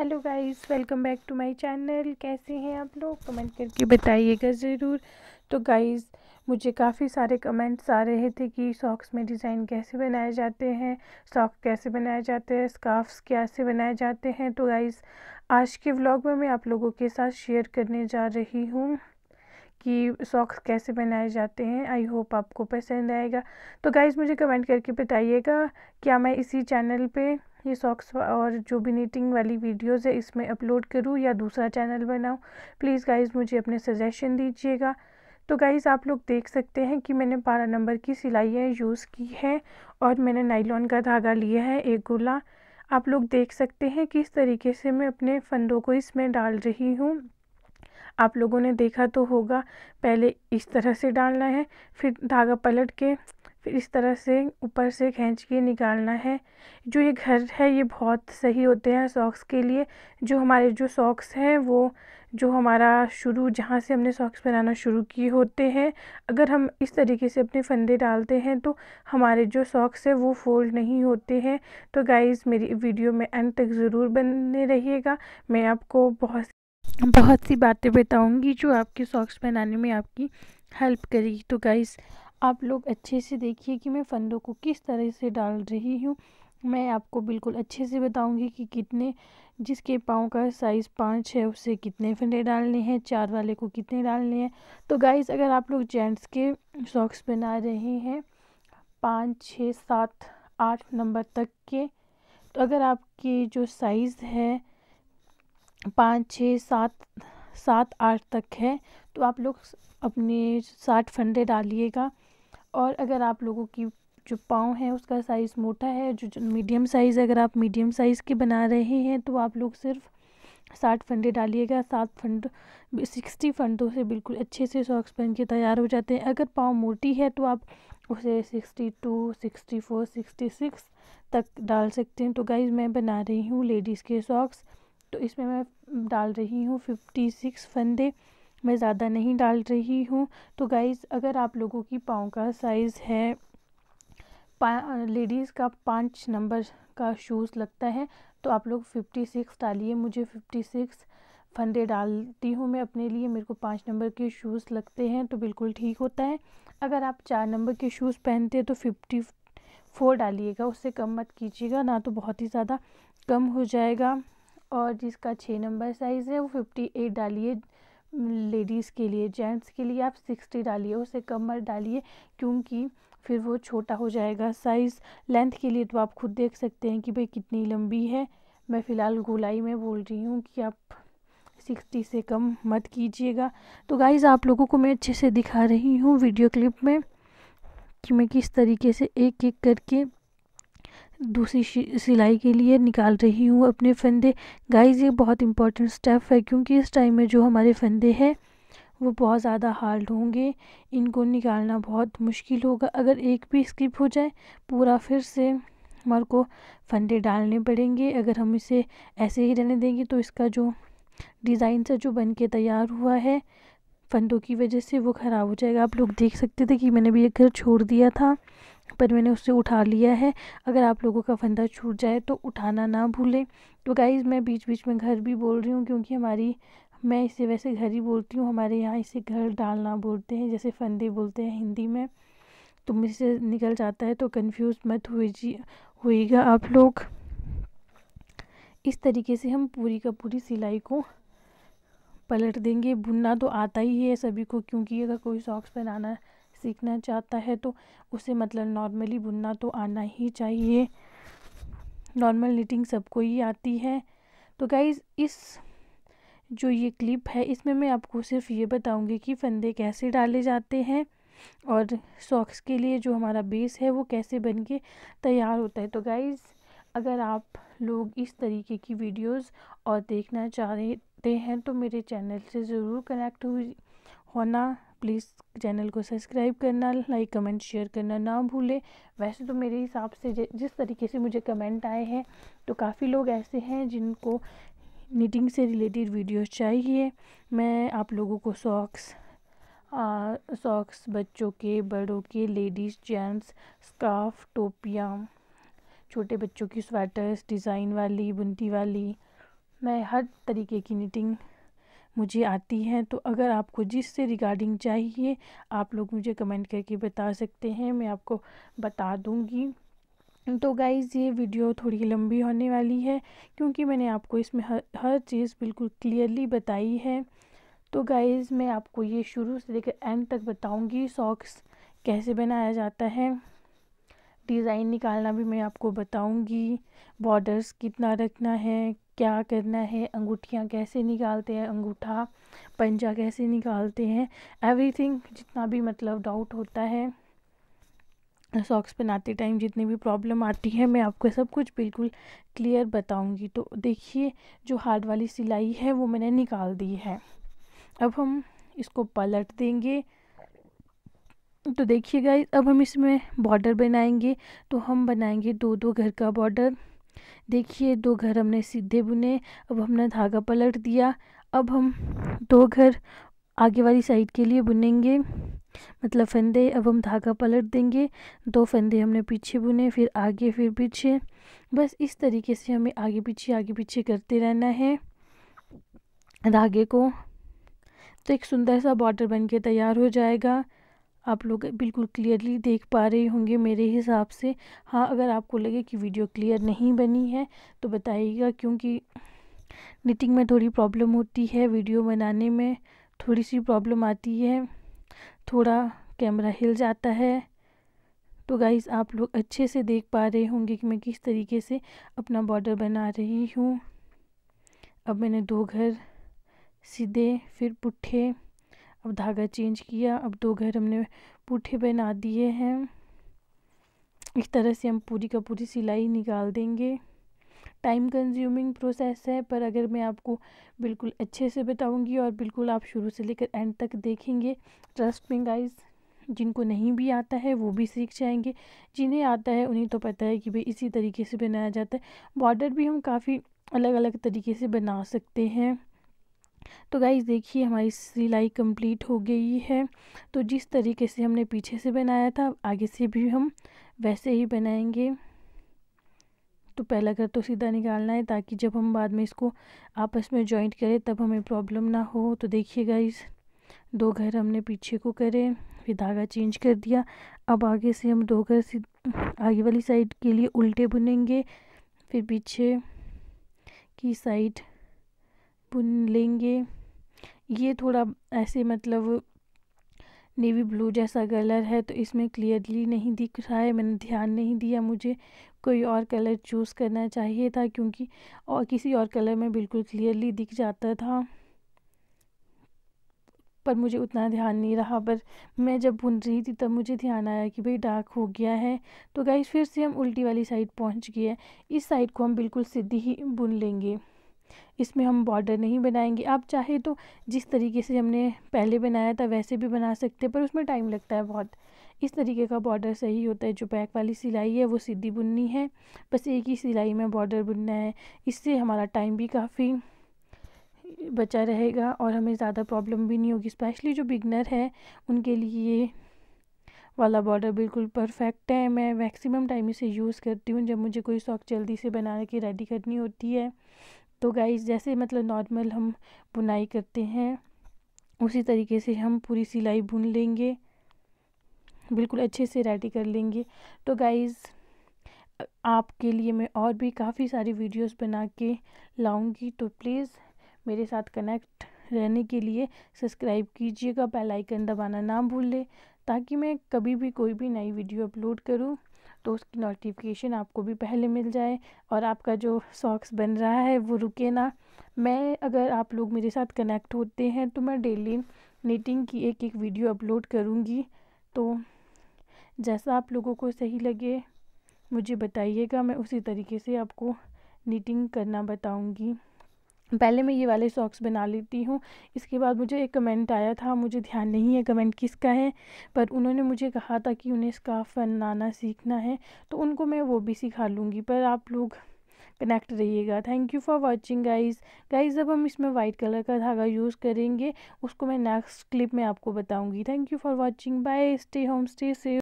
hello guys welcome back to my channel कैसे हैं आप लोग कमेंट करके बताइएगा ज़रूर तो गाइस मुझे काफ़ी सारे कमेंट्स आ रहे थे कि सॉक्स में डिज़ाइन कैसे बनाए जाते हैं सॉक्स कैसे बनाए जाते हैं स्काफ्स कैसे बनाए जाते हैं तो गाइस आज के व्लॉग में मैं आप लोगों के साथ शेयर करने जा रही हूँ कि सॉक्स कैसे बनाए जाते हैं आई होप आपको पसंद आएगा तो गाइज़ मुझे कमेंट करके बताइएगा क्या मैं इसी चैनल पर ये सॉक्स और जो भी नीटिंग वाली वीडियोज़ है इसमें अपलोड करूँ या दूसरा चैनल बनाऊँ प्लीज़ गाइज़ मुझे अपने सजेशन दीजिएगा तो गाइज़ आप लोग देख सकते हैं कि मैंने बारह नंबर की सिलाइयाँ यूज़ की है और मैंने नाइलॉन का धागा लिया है एक गोला आप लोग देख सकते हैं किस तरीके से मैं अपने फंदों को इसमें डाल रही हूँ आप लोगों ने देखा तो होगा पहले इस तरह से डालना है फिर धागा पलट के फिर इस तरह से ऊपर से खींच के निकालना है जो ये घर है ये बहुत सही होते हैं सॉक्स के लिए जो हमारे जो सॉक्स हैं वो जो हमारा शुरू जहाँ से हमने सॉक्स बनाना शुरू किए होते हैं अगर हम इस तरीके से अपने फंदे डालते हैं तो हमारे जो सॉक्स है वो फोल्ड नहीं होते हैं तो गाइज़ मेरी वीडियो में एंड तक ज़रूर बने रहिएगा मैं आपको बहुत बहुत सी बातें बताऊंगी जो आपके सॉक्स बनाने में आपकी हेल्प करेगी तो गाइज़ आप लोग अच्छे से देखिए कि मैं फंदों को किस तरह से डाल रही हूँ मैं आपको बिल्कुल अच्छे से बताऊंगी कि कितने जिसके पाँव का साइज़ पाँच है उसे कितने फंदे डालने हैं चार वाले को कितने डालने हैं तो गाइस अगर आप लोग जेंट्स के सॉक्स बना रहे हैं पाँच छः सात आठ नंबर तक के तो अगर आपकी जो साइज़ है पाँच छः सात सात आठ तक है तो आप लोग अपने साठ फंडे डालिएगा और अगर आप लोगों की जो पाँव है उसका साइज़ मोटा है जो, मीडियम साइज़ अगर आप मीडियम साइज़ के बना रहे हैं तो आप लोग सिर्फ साठ फंदे डालिएगा सात फंड सिक्सटी फंडों से बिल्कुल अच्छे से सॉक्स पहन के तैयार हो जाते हैं अगर पाँव मोटी है तो आप उसे sixty two sixty four sixty six तक डाल सकते हैं तो गाइज मैं बना रही हूँ लेडीज़ के सॉक्स तो इसमें मैं डाल रही हूँ फिफ्टी सिक्स फंदे मैं ज़्यादा नहीं डाल रही हूँ तो गाइज़ अगर आप लोगों की पाँव का साइज़ है लेडीज़ का पाँच नंबर का शूज़ लगता है तो आप लोग फिफ्टी सिक्स डालिए मुझे फिफ्टी सिक्स फंदे डालती हूँ मैं अपने लिए मेरे को पाँच नंबर के शूज़ लगते हैं तो बिल्कुल ठीक होता है अगर आप चार नंबर के शूज़ पहनते हैं तो फिफ्टी फोर डालिएगा उससे कम मत कीजिएगा ना तो बहुत ही ज़्यादा कम हो जाएगा और जिसका छः नंबर साइज़ है वो फिफ्टी एट डालिए लेडीज़ के लिए जेंट्स के लिए आप सिक्सटी डालिए उसे कम मत डालिए क्योंकि फिर वो छोटा हो जाएगा साइज़ लेंथ के लिए तो आप खुद देख सकते हैं कि भाई कितनी लंबी है मैं फ़िलहाल गोलाई में बोल रही हूँ कि आप सिक्सटी से कम मत कीजिएगा तो गाइज़ आप लोगों को मैं अच्छे से दिखा रही हूँ वीडियो क्लिप में कि मैं किस तरीके से एक एक करके दूसरी सिलाई के लिए निकाल रही हूँ अपने फंदे गाइस ये बहुत इंपॉर्टेंट स्टेप है क्योंकि इस टाइम में जो हमारे फंदे हैं वो बहुत ज़्यादा हार्ड होंगे इनको निकालना बहुत मुश्किल होगा अगर एक भी स्किप हो जाए पूरा फिर से हमारे को फंदे डालने पड़ेंगे अगर हम इसे ऐसे ही रहने देंगे तो इसका जो डिज़ाइन सा जो बन के तैयार हुआ है फंदों की वजह से वो ख़राब हो जाएगा आप लोग देख सकते थे कि मैंने भी एक घर छोड़ दिया था पर मैंने उससे उठा लिया है अगर आप लोगों का फंदा छूट जाए तो उठाना ना भूलें तो गाइज़ मैं बीच बीच में घर भी बोल रही हूँ क्योंकि हमारी मैं इसे वैसे घर ही बोलती हूँ हमारे यहाँ इसे घर डालना बोलते हैं जैसे फंदे बोलते हैं हिंदी में तो मुझसे निकल जाता है तो कन्फ्यूज मत हुई जी आप लोग इस तरीके से हम पूरी का पूरी सिलाई को पलट देंगे बुनना तो आता ही है सभी को क्योंकि अगर कोई सॉक्स बनाना सीखना चाहता है तो उसे मतलब नॉर्मली बुनना तो आना ही चाहिए नॉर्मल निटिंग सबको ही आती है तो गाइज़ इस जो ये क्लिप है इसमें मैं आपको सिर्फ ये बताऊंगी कि फंदे कैसे डाले जाते हैं और सॉक्स के लिए जो हमारा बेस है वो कैसे बन के तैयार होता है तो गाइज़ अगर आप लोग इस तरीके की वीडियोस और देखना चाहते हैं तो मेरे चैनल से ज़रूर कनेक्ट हुई होना प्लीज़ चैनल को सब्सक्राइब करना लाइक कमेंट शेयर करना ना भूलें वैसे तो मेरे हिसाब से जिस तरीके से मुझे कमेंट आए हैं तो काफ़ी लोग ऐसे हैं जिनको नीटिंग से रिलेटेड वीडियोस चाहिए मैं आप लोगों को सॉक्स सॉक्स बच्चों के बड़ों के लेडीज़ जेंट्स स्काफ टोपियाँ छोटे बच्चों की स्वेटर्स डिज़ाइन वाली बुनती वाली मैं हर तरीके की नीटिंग मुझे आती हैं तो अगर आपको जिससे रिगार्डिंग चाहिए आप लोग मुझे कमेंट करके बता सकते हैं मैं आपको बता दूँगी तो गाइज़ ये वीडियो थोड़ी लंबी होने वाली है क्योंकि मैंने आपको इसमें हर हर चीज़ बिल्कुल क्लियरली बताई है तो गाइज़ मैं आपको ये शुरू से लेकर एंड तक बताऊँगी सॉक्स कैसे बनाया जाता है डिज़ाइन निकालना भी मैं आपको बताऊंगी बॉर्डर्स कितना रखना है क्या करना है अंगूठियाँ कैसे निकालते हैं अंगूठा पंजा कैसे निकालते हैं एवरीथिंग जितना भी मतलब डाउट होता है सॉक्स बनाते टाइम जितनी भी प्रॉब्लम आती है मैं आपको सब कुछ बिल्कुल क्लियर बताऊंगी तो देखिए जो हार्ड वाली सिलाई है वो मैंने निकाल दी है अब हम इसको पलट देंगे तो देखिए गाइस अब हम इसमें बॉर्डर बनाएंगे तो हम बनाएंगे दो दो घर का बॉर्डर देखिए दो घर हमने सीधे बुने अब हमने धागा पलट दिया अब हम दो घर आगे वाली साइड के लिए बुनेंगे मतलब फंदे अब हम धागा पलट देंगे दो फंदे हमने पीछे बुने फिर आगे फिर पीछे बस इस तरीके से हमें आगे पीछे आगे पीछे करते रहना है धागे को तो एक सुंदर सा बॉर्डर बन के तैयार हो जाएगा आप लोग बिल्कुल क्लियरली देख पा रहे होंगे मेरे हिसाब से हाँ अगर आपको लगे कि वीडियो क्लियर नहीं बनी है तो बताइएगा क्योंकि निटिंग में थोड़ी प्रॉब्लम होती है वीडियो बनाने में थोड़ी सी प्रॉब्लम आती है थोड़ा कैमरा हिल जाता है तो गाइस आप लोग अच्छे से देख पा रहे होंगे कि मैं किस तरीके से अपना बॉर्डर बना रही हूँ अब मैंने दो घर सीधे फिर पुट्ठे अब धागा चेंज किया अब दो घर हमने पूठे बना दिए हैं इस तरह से हम पूरी का पूरी सिलाई निकाल देंगे टाइम कंज्यूमिंग प्रोसेस है पर अगर मैं आपको बिल्कुल अच्छे से बताऊंगी और बिल्कुल आप शुरू से लेकर एंड तक देखेंगे ट्रस्ट में गाइस जिनको नहीं भी आता है वो भी सीख जाएंगे जिन्हें आता है उन्हें तो पता है कि भाई इसी तरीके से बनाया जाता है बॉर्डर भी हम काफ़ी अलग अलग तरीके से बना सकते हैं तो गाइज़ देखिए हमारी सिलाई कंप्लीट हो गई है तो जिस तरीके से हमने पीछे से बनाया था आगे से भी हम वैसे ही बनाएंगे तो पहला घर तो सीधा निकालना है ताकि जब हम बाद में इसको आपस में जॉइंट करें तब हमें प्रॉब्लम ना हो तो देखिए गाइज़ दो घर हमने पीछे को करे फिर धागा चेंज कर दिया अब आगे से हम दो घर आगे वाली साइड के लिए उल्टे बुनेंगे फिर पीछे की साइड बुन लेंगे ये थोड़ा ऐसे मतलब नेवी ब्लू जैसा कलर है तो इसमें क्लियरली नहीं दिख रहा है मैंने ध्यान नहीं दिया मुझे कोई और कलर चूज़ करना चाहिए था क्योंकि और किसी और कलर में बिल्कुल क्लियरली दिख जाता था पर मुझे उतना ध्यान नहीं रहा पर मैं जब बुन रही थी तब मुझे ध्यान आया कि भाई डार्क हो गया है तो गाइस फिर से हम उल्टी वाली साइड पहुंच गए इस साइड को हम बिल्कुल सीधी ही बुन लेंगे इसमें हम बॉर्डर नहीं बनाएंगे आप चाहे तो जिस तरीके से हमने पहले बनाया था वैसे भी बना सकते हैं पर उसमें टाइम लगता है बहुत इस तरीके का बॉर्डर सही होता है जो बैक वाली सिलाई है वो सीधी बुननी है बस एक ही सिलाई में बॉर्डर बुनना है इससे हमारा टाइम भी काफ़ी बचा रहेगा और हमें ज़्यादा प्रॉब्लम भी नहीं होगी स्पेशली जो बिगनर है उनके लिए वाला बॉर्डर बिल्कुल परफेक्ट है मैं मैक्सिमम टाइम इसे यूज़ करती हूँ जब मुझे कोई सॉक जल्दी से बना के रेडी करनी होती है तो गाइज़ जैसे मतलब नॉर्मल हम बुनाई करते हैं उसी तरीके से हम पूरी सिलाई बुन लेंगे बिल्कुल अच्छे से रेडी कर लेंगे तो गाइज़ आपके लिए मैं और भी काफ़ी सारी वीडियोस बना के लाऊंगी तो प्लीज़ मेरे साथ कनेक्ट रहने के लिए सब्सक्राइब कीजिएगा बेल आइकन दबाना ना भूलें ताकि मैं कभी भी कोई भी नई वीडियो अपलोड करूं तो उसकी नोटिफिकेशन आपको भी पहले मिल जाए और आपका जो सॉक्स बन रहा है वो रुके ना मैं अगर आप लोग मेरे साथ कनेक्ट होते हैं तो मैं डेली नीटिंग की एक एक वीडियो अपलोड करूँगी तो जैसा आप लोगों को सही लगे मुझे बताइएगा मैं उसी तरीके से आपको नीटिंग करना बताऊँगी पहले मैं ये वाले सॉक्स बना लेती हूँ इसके बाद मुझे एक कमेंट आया था मुझे ध्यान नहीं है कमेंट किसका है पर उन्होंने मुझे कहा था कि उन्हें स्काफ बनाना सीखना है तो उनको मैं वो भी सिखा लूँगी पर आप लोग कनेक्ट रहिएगा thank you for watching guys guys अब हम इसमें वाइट कलर का धागा यूज़ करेंगे उसको मैं नेक्स्ट क्लिप में आपको बताऊँगी thank you for watching bye stay home stay से